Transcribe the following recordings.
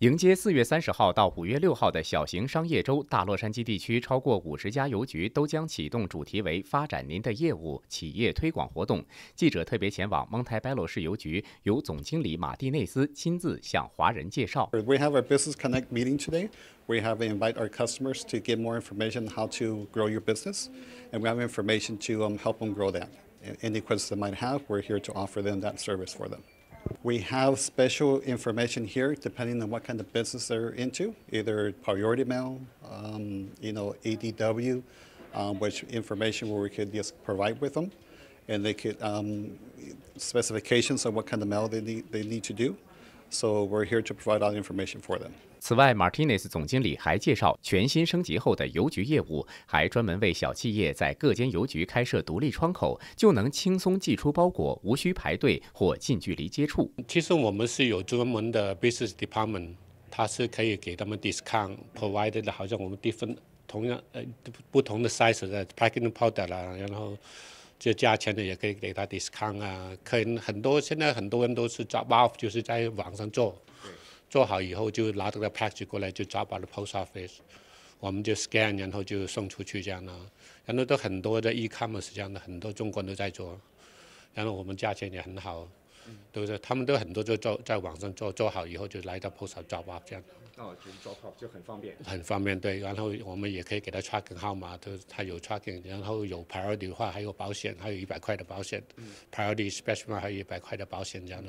迎接四月三十号到五月六号的小型商业周，大洛杉矶地区超过五十家邮局都将启动主题为“发展您的业务”企业推广活动。记者特别前往蒙台·巴洛市邮局，由总经理马蒂内斯亲自向华人介绍。We have a business connect meeting today. We have invite our customers to get more information how to grow your business, and we have information to um help them grow that. Any questions they might have, we're here to offer them that service for them. We have special information here depending on what kind of business they're into, either priority mail, um, you know, ADW, um, which information where we could just provide with them and they could um, specifications on what kind of mail they need, they need to do. so to provide information for we're here the them. all 此外，Martinez 总经理还介绍，全新升级后的邮局业务还专门为小企业在各间邮局开设独立窗口，就能轻松寄出包裹，无需排队或近距离接触。其实我们是有专门的 Business Department，它是可以给他们 Discount provided，好像我们 different 同样呃不同的 size 的 packing powder 啦，然后。这价钱呢也可以给他 discount 啊，可能很多现在很多人都是 drop off，就是在网上做，做好以后就拿这个 p a c k a g e 过来就 drop off 到 post office，我们就 scan 然后就送出去这样子，然后都很多的 e-commerce 这样的，很多中国人都在做，然后我们价钱也很好，都是他们都很多就做在网上做做好以后就来到 post office drop off 这样。哦，就是 drop off 就很方便，很方便对。然后我们也可以给他 tracking 号码，就他有 tracking。然后有 priority 的话，还有保险，还有一百块的保险。priority special 还有一百块的保险这样子。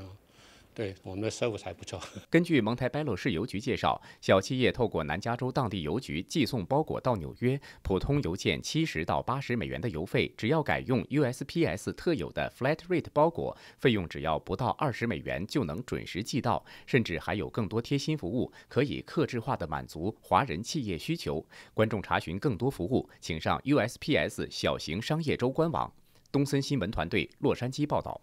对我们的收入还不错。根据蒙台百勒市邮局介绍，小企业透过南加州当地邮局寄送包裹到纽约，普通邮件七十到八十美元的邮费，只要改用 USPS 特有的 Flat Rate 包裹，费用只要不到二十美元就能准时寄到，甚至还有更多贴心服务，可以客制化的满足华人企业需求。观众查询更多服务，请上 USPS 小型商业州官网。东森新闻团队洛杉矶报道。